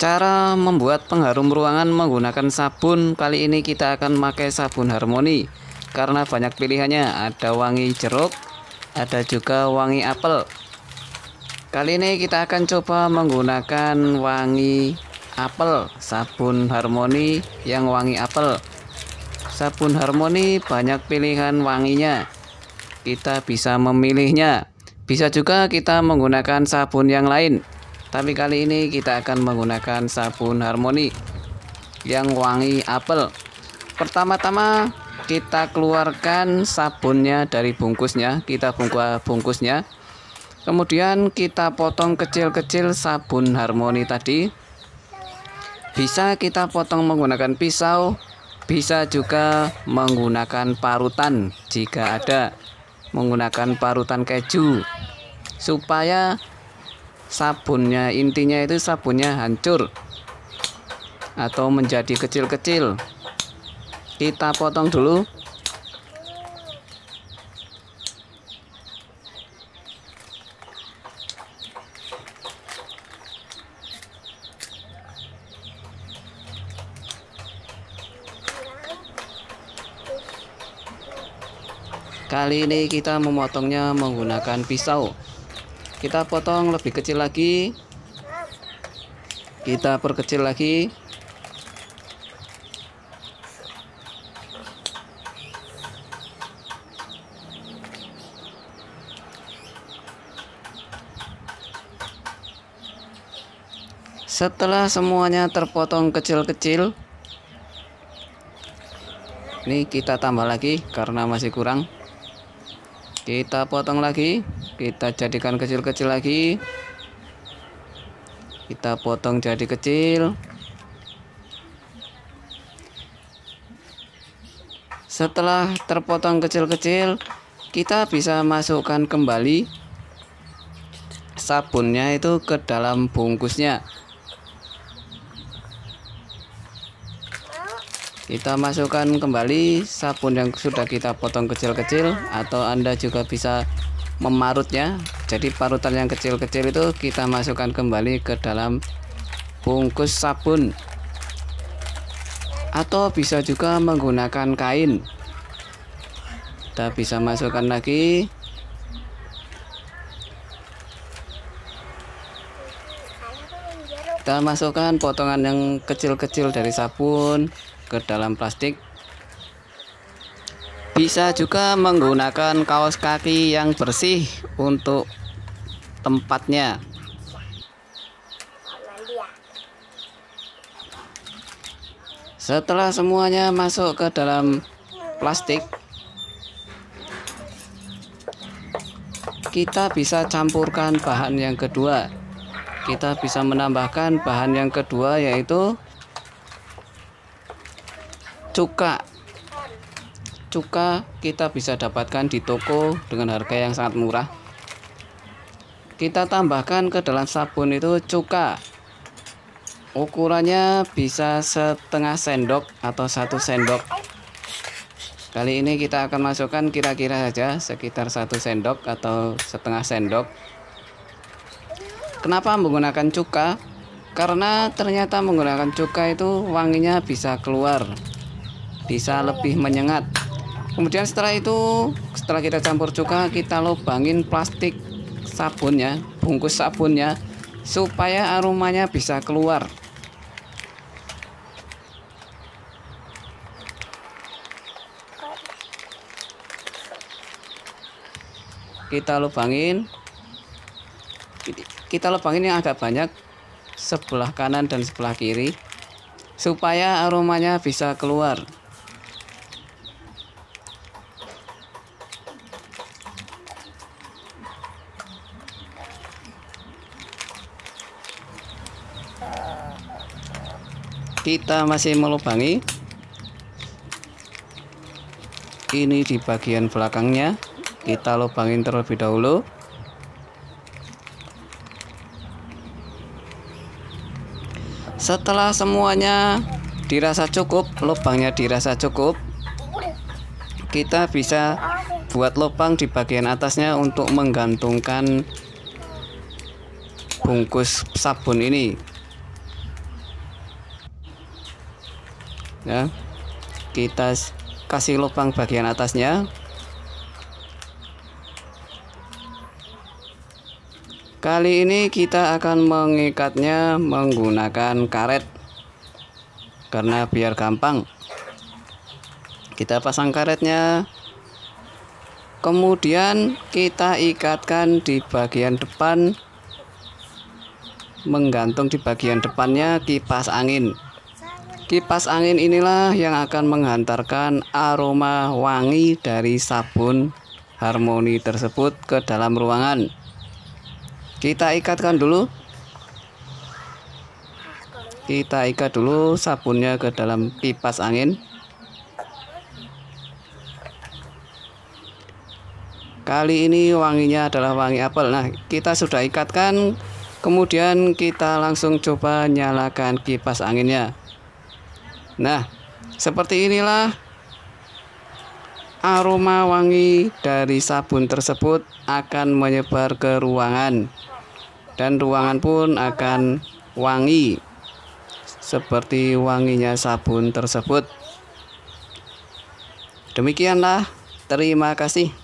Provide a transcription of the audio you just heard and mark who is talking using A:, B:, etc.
A: Cara membuat pengharum ruangan menggunakan sabun Kali ini kita akan pakai sabun harmoni Karena banyak pilihannya Ada wangi jeruk Ada juga wangi apel Kali ini kita akan coba menggunakan wangi apel Sabun harmoni yang wangi apel Sabun harmoni banyak pilihan wanginya Kita bisa memilihnya Bisa juga kita menggunakan sabun yang lain tapi kali ini kita akan menggunakan sabun harmoni yang wangi apel. Pertama-tama kita keluarkan sabunnya dari bungkusnya, kita bungkus bungkusnya. Kemudian kita potong kecil-kecil sabun harmoni tadi. Bisa kita potong menggunakan pisau, bisa juga menggunakan parutan jika ada menggunakan parutan keju supaya sabunnya intinya itu sabunnya hancur atau menjadi kecil-kecil kita potong dulu Kali ini kita memotongnya menggunakan pisau kita potong lebih kecil lagi kita perkecil lagi setelah semuanya terpotong kecil-kecil ini kita tambah lagi karena masih kurang kita potong lagi kita jadikan kecil-kecil lagi kita potong jadi kecil setelah terpotong kecil-kecil kita bisa masukkan kembali sabunnya itu ke dalam bungkusnya kita masukkan kembali sabun yang sudah kita potong kecil-kecil atau anda juga bisa memarutnya jadi parutan yang kecil-kecil itu kita masukkan kembali ke dalam bungkus sabun atau bisa juga menggunakan kain kita bisa masukkan lagi kita masukkan potongan yang kecil-kecil dari sabun ke dalam plastik bisa juga menggunakan kaos kaki yang bersih untuk tempatnya. Setelah semuanya masuk ke dalam plastik, kita bisa campurkan bahan yang kedua. Kita bisa menambahkan bahan yang kedua yaitu cuka cuka kita bisa dapatkan di toko dengan harga yang sangat murah kita tambahkan ke dalam sabun itu cuka ukurannya bisa setengah sendok atau satu sendok kali ini kita akan masukkan kira-kira saja sekitar satu sendok atau setengah sendok kenapa menggunakan cuka karena ternyata menggunakan cuka itu wanginya bisa keluar bisa lebih menyengat kemudian setelah itu setelah kita campur cuka kita lubangin plastik sabunnya bungkus sabunnya supaya aromanya bisa keluar kita lubangin kita lubangin yang agak banyak sebelah kanan dan sebelah kiri supaya aromanya bisa keluar kita masih melubangi ini di bagian belakangnya kita lubangin terlebih dahulu setelah semuanya dirasa cukup lubangnya dirasa cukup kita bisa buat lubang di bagian atasnya untuk menggantungkan bungkus sabun ini ya kita kasih lubang bagian atasnya kali ini kita akan mengikatnya menggunakan karet karena biar gampang kita pasang karetnya kemudian kita ikatkan di bagian depan menggantung di bagian depannya kipas angin Kipas angin inilah yang akan menghantarkan aroma wangi dari sabun harmoni tersebut ke dalam ruangan. Kita ikatkan dulu. Kita ikat dulu sabunnya ke dalam kipas angin. Kali ini wanginya adalah wangi apel. Nah, kita sudah ikatkan. Kemudian kita langsung coba nyalakan kipas anginnya. Nah, seperti inilah aroma wangi dari sabun tersebut akan menyebar ke ruangan dan ruangan pun akan wangi seperti wanginya sabun tersebut. Demikianlah, terima kasih.